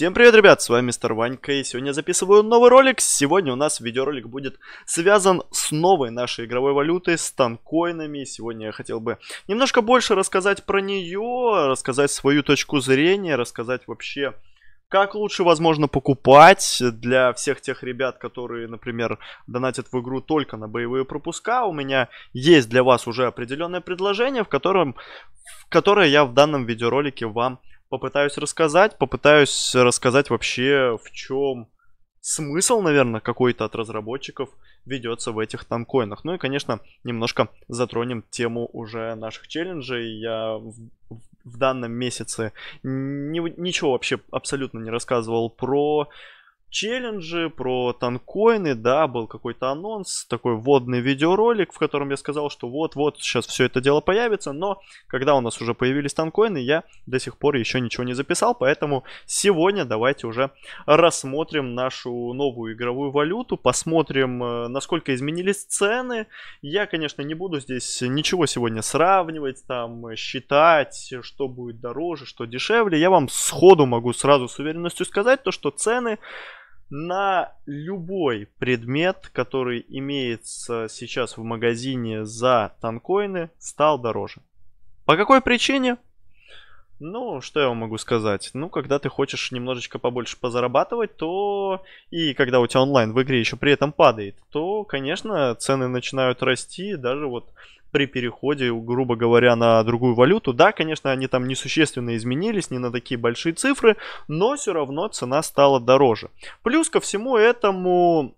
Всем привет, ребят, с вами мистер Ванька, и сегодня я записываю новый ролик. Сегодня у нас видеоролик будет связан с новой нашей игровой валютой, с танкоинами. Сегодня я хотел бы немножко больше рассказать про нее, рассказать свою точку зрения, рассказать вообще, как лучше, возможно, покупать для всех тех ребят, которые, например, донатят в игру только на боевые пропуска. У меня есть для вас уже определенное предложение, в котором, в которое я в данном видеоролике вам попытаюсь рассказать, попытаюсь рассказать вообще в чем смысл, наверное, какой-то от разработчиков ведется в этих танкоинах. Ну и, конечно, немножко затронем тему уже наших челленджей. Я в, в данном месяце ни, ничего вообще абсолютно не рассказывал про челленджи, про танкоины, да, был какой-то анонс, такой вводный видеоролик, в котором я сказал, что вот-вот сейчас все это дело появится, но когда у нас уже появились танкоины, я до сих пор еще ничего не записал, поэтому сегодня давайте уже рассмотрим нашу новую игровую валюту, посмотрим, э, насколько изменились цены. Я, конечно, не буду здесь ничего сегодня сравнивать, там, э, считать, что будет дороже, что дешевле. Я вам сходу могу сразу с уверенностью сказать то, что цены на любой предмет, который имеется сейчас в магазине за танкоины, стал дороже. По какой причине? Ну, что я вам могу сказать? Ну, когда ты хочешь немножечко побольше позарабатывать, то и когда у тебя онлайн в игре еще при этом падает, то, конечно, цены начинают расти, даже вот при переходе, грубо говоря, на другую валюту. Да, конечно, они там несущественно изменились, не на такие большие цифры, но все равно цена стала дороже. Плюс ко всему этому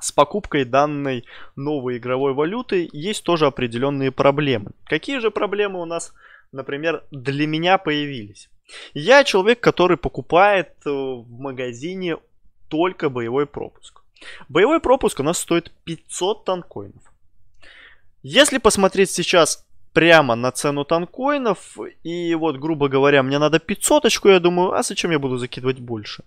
с покупкой данной новой игровой валюты есть тоже определенные проблемы. Какие же проблемы у нас, например, для меня появились? Я человек, который покупает э, в магазине только боевой пропуск. Боевой пропуск у нас стоит 500 танкоинов. Если посмотреть сейчас прямо на цену танкоинов, и вот, грубо говоря, мне надо 500 очку я думаю, а зачем я буду закидывать больше?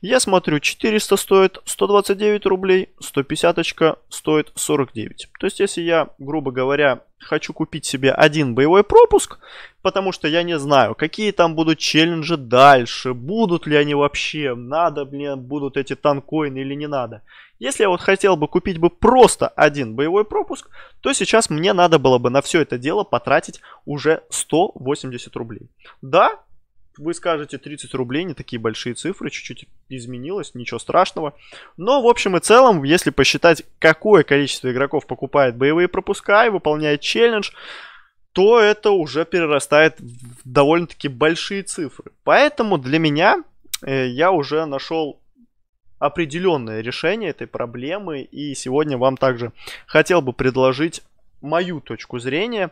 Я смотрю, 400 стоит 129 рублей, 150 очка стоит 49. То есть, если я, грубо говоря, хочу купить себе один боевой пропуск, потому что я не знаю, какие там будут челленджи дальше, будут ли они вообще, надо мне будут эти танкоины или не надо. Если я вот хотел бы купить бы просто один боевой пропуск, то сейчас мне надо было бы на все это дело потратить уже 180 рублей. Да, вы скажете 30 рублей, не такие большие цифры, чуть-чуть изменилось, ничего страшного. Но в общем и целом, если посчитать, какое количество игроков покупает боевые пропуска и выполняет челлендж, то это уже перерастает в довольно-таки большие цифры. Поэтому для меня э, я уже нашел определенное решение этой проблемы. И сегодня вам также хотел бы предложить мою точку зрения.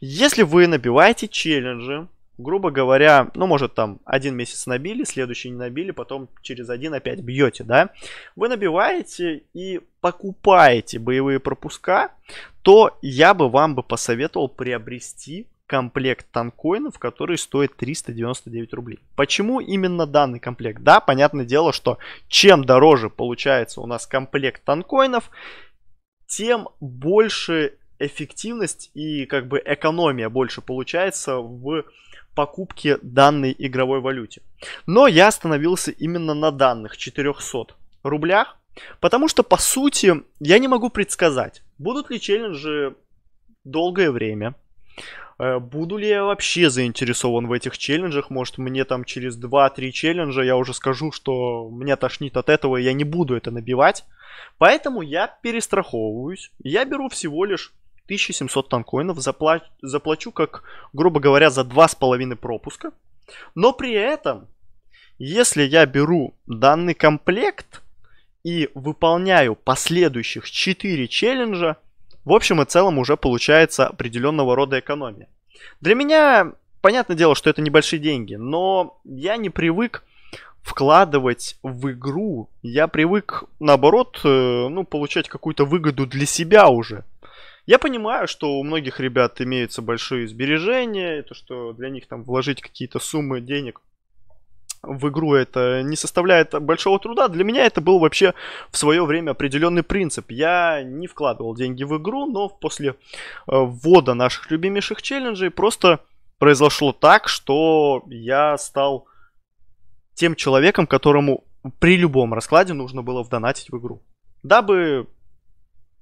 Если вы набиваете челленджи, грубо говоря, ну, может, там один месяц набили, следующий не набили, потом через один опять бьете, да, вы набиваете и покупаете боевые пропуска, то я бы вам бы посоветовал приобрести комплект танкоинов, который стоит 399 рублей. Почему именно данный комплект? Да, понятное дело, что чем дороже получается у нас комплект танкоинов, тем больше эффективность и как бы экономия больше получается в покупке данной игровой валюте. Но я остановился именно на данных 400 рублях, потому что, по сути, я не могу предсказать, будут ли челленджи долгое время, э, буду ли я вообще заинтересован в этих челленджах, может мне там через 2-3 челленджа я уже скажу, что меня тошнит от этого, и я не буду это набивать. Поэтому я перестраховываюсь, я беру всего лишь 1700 танкоинов, запла- заплачу как, грубо говоря, за 2,5 пропуска. Но при этом, если я беру данный комплект и выполняю последующих 4 челленджа, в общем и целом уже получается определенного рода экономия. Для меня, понятное дело, что это небольшие деньги, но я не привык вкладывать в игру. Я привык, наоборот, э, ну, получать какую-то выгоду для себя уже. Я понимаю, что у многих ребят имеются большие сбережения, то, что для них там вложить какие-то суммы денег в игру это не составляет большого труда. Для меня это был вообще в свое время определенный принцип. Я не вкладывал деньги в игру, но после э, ввода наших любимейших челленджей просто произошло так, что я стал тем человеком, которому при любом раскладе нужно было вдонатить в игру. Дабы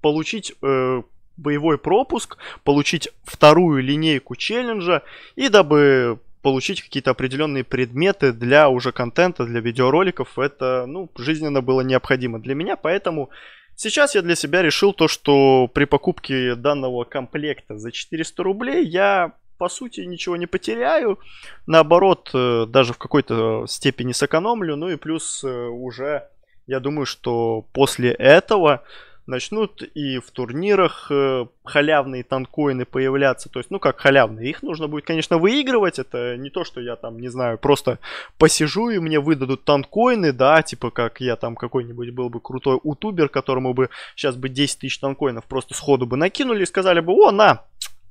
получить э, боевой пропуск, получить вторую линейку челленджа и дабы получить какие-то определенные предметы для уже контента, для видеороликов, это, ну, жизненно было необходимо для меня, поэтому сейчас я для себя решил то, что при покупке данного комплекта за 400 рублей я по сути ничего не потеряю, наоборот, э, даже в какой-то степени сэкономлю, ну и плюс э, уже я думаю, что после этого начнут и в турнирах э, халявные танкоины появляться. То есть, ну как халявные, их нужно будет, конечно, выигрывать. Это не то, что я там, не знаю, просто посижу и мне выдадут танкоины, да, типа как я там какой-нибудь был бы крутой утубер, которому бы сейчас бы 10 тысяч танкоинов просто сходу бы накинули и сказали бы, о, на,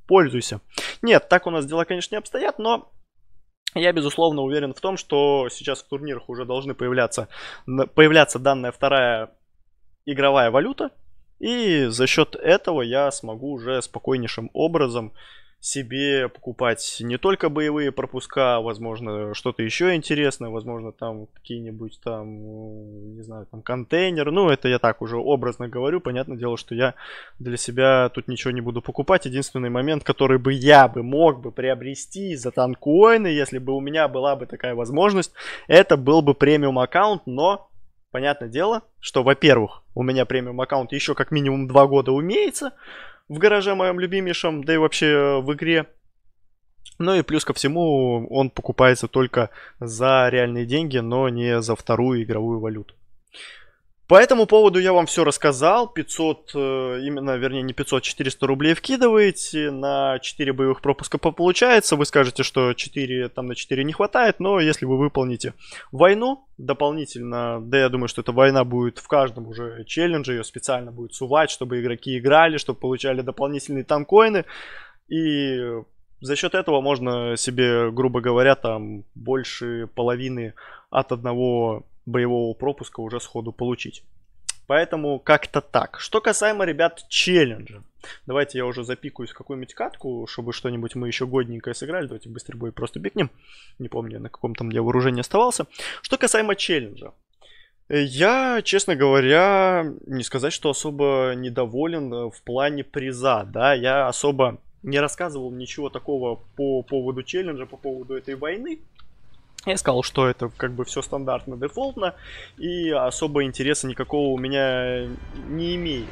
пользуйся. Нет, так у нас дела, конечно, не обстоят, но я, безусловно, уверен в том, что сейчас в турнирах уже должны появляться, появляться данная вторая игровая валюта, и за счет этого я смогу уже спокойнейшим образом себе покупать не только боевые пропуска, возможно, что-то еще интересное, возможно, там какие-нибудь там, э, не знаю, там контейнер. Ну, это я так уже образно говорю. Понятное дело, что я для себя тут ничего не буду покупать. Единственный момент, который бы я бы мог бы приобрести за танкоины, если бы у меня была бы такая возможность, это был бы премиум аккаунт, но Понятное дело, что, во-первых, у меня премиум аккаунт еще как минимум два года умеется в гараже моем любимейшем, да и вообще э, в игре. Ну и плюс ко всему, он покупается только за реальные деньги, но не за вторую игровую валюту. По этому поводу я вам все рассказал. 500, э, именно, вернее, не 500, 400 рублей вкидываете. На 4 боевых пропуска получается. Вы скажете, что 4, там на 4 не хватает. Но если вы выполните войну дополнительно, да я думаю, что эта война будет в каждом уже челлендже. Ее специально будет сувать, чтобы игроки играли, чтобы получали дополнительные танкоины. И за счет этого можно себе, грубо говоря, там больше половины от одного боевого пропуска уже сходу получить. Поэтому как-то так. Что касаемо, ребят, челленджа. Давайте я уже запикаюсь какую-нибудь катку, чтобы что-нибудь мы еще годненькое сыграли. Давайте быстрый бой просто бегнем. Не помню, на каком там я вооружении оставался. Что касаемо челленджа. Я, честно говоря, не сказать, что особо недоволен в плане приза, да, я особо не рассказывал ничего такого по поводу челленджа, по поводу этой войны, я сказал, что это как бы все стандартно, дефолтно, и особо интереса никакого у меня не имеет.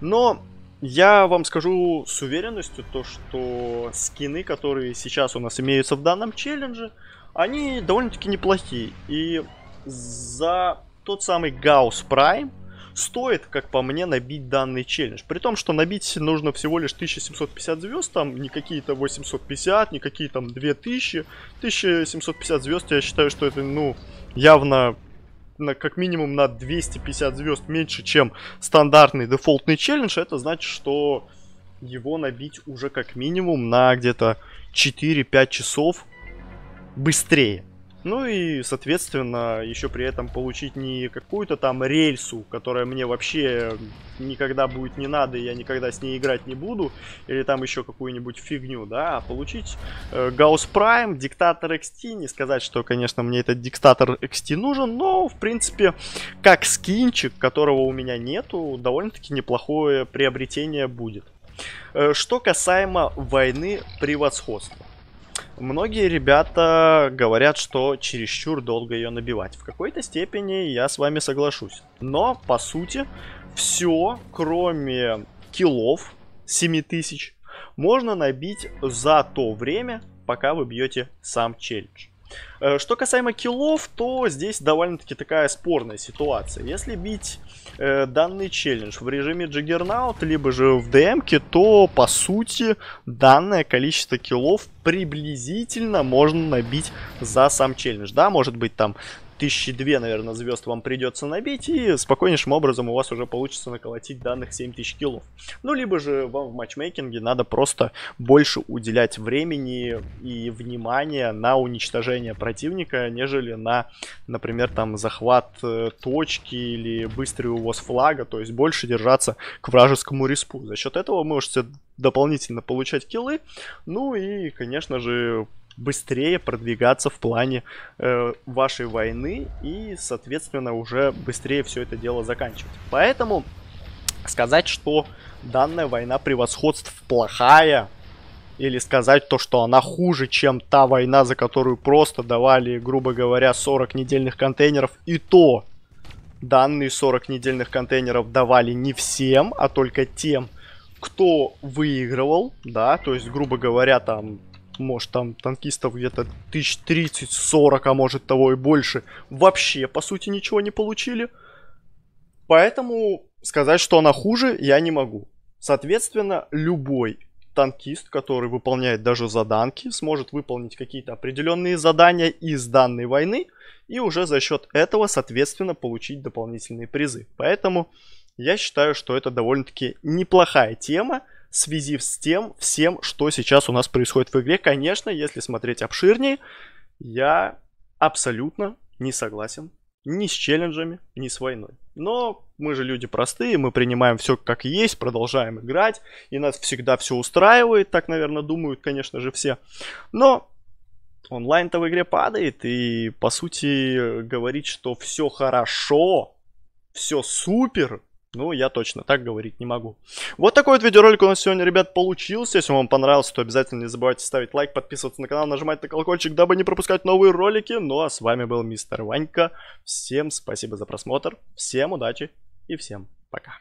Но я вам скажу с уверенностью то, что скины, которые сейчас у нас имеются в данном челлендже, они довольно-таки неплохие. И за тот самый Гаус Prime стоит, как по мне, набить данный челлендж. При том, что набить нужно всего лишь 1750 звезд, там не какие-то 850, не какие там 2000. 1750 звезд, я считаю, что это, ну, явно на, как минимум на 250 звезд меньше, чем стандартный дефолтный челлендж, это значит, что его набить уже как минимум на где-то 4-5 часов быстрее. Ну и, соответственно, еще при этом получить не какую-то там рельсу, которая мне вообще никогда будет не надо, и я никогда с ней играть не буду, или там еще какую-нибудь фигню, да, а получить э, Гаус Прайм, Диктатор XT, не сказать, что, конечно, мне этот Диктатор XT нужен, но, в принципе, как скинчик, которого у меня нету, довольно-таки неплохое приобретение будет. Э, что касаемо войны превосходства. Многие ребята говорят, что чересчур долго ее набивать. В какой-то степени я с вами соглашусь. Но, по сути, все, кроме киллов 7000, можно набить за то время, пока вы бьете сам челлендж. Э, что касаемо киллов, то здесь довольно-таки такая спорная ситуация. Если бить э, данный челлендж в режиме Джиггернаут, либо же в ДМке, то, по сути, данное количество киллов приблизительно можно набить за сам челлендж. Да, может быть там тысячи две, наверное, звезд вам придется набить, и спокойнейшим образом у вас уже получится наколотить данных 7000 киллов. Ну, либо же вам в матчмейкинге надо просто больше уделять времени и внимания на уничтожение противника, нежели на, например, там, захват э, точки или быстрый увоз флага, то есть больше держаться к вражескому респу. За счет этого вы можете дополнительно получать киллы, ну и, конечно же, быстрее продвигаться в плане э, вашей войны и, соответственно, уже быстрее все это дело заканчивать. Поэтому сказать, что данная война превосходств плохая, или сказать то, что она хуже, чем та война, за которую просто давали, грубо говоря, 40 недельных контейнеров, и то данные 40 недельных контейнеров давали не всем, а только тем, кто выигрывал, да, то есть, грубо говоря, там может, там танкистов где-то тысяч 40 а может того и больше. Вообще, по сути, ничего не получили. Поэтому сказать, что она хуже, я не могу. Соответственно, любой танкист, который выполняет даже заданки, сможет выполнить какие-то определенные задания из данной войны и уже за счет этого, соответственно, получить дополнительные призы. Поэтому я считаю, что это довольно-таки неплохая тема, в связи с тем всем, что сейчас у нас происходит в игре. Конечно, если смотреть обширнее, я абсолютно не согласен ни с челленджами, ни с войной. Но мы же люди простые, мы принимаем все как есть, продолжаем играть, и нас всегда все устраивает, так, наверное, думают, конечно же, все. Но онлайн-то в игре падает, и, по сути, говорить, что все хорошо, все супер, ну, я точно так говорить не могу. Вот такой вот видеоролик у нас сегодня, ребят, получился. Если вам понравился, то обязательно не забывайте ставить лайк, подписываться на канал, нажимать на колокольчик, дабы не пропускать новые ролики. Ну, а с вами был мистер Ванька. Всем спасибо за просмотр, всем удачи и всем пока.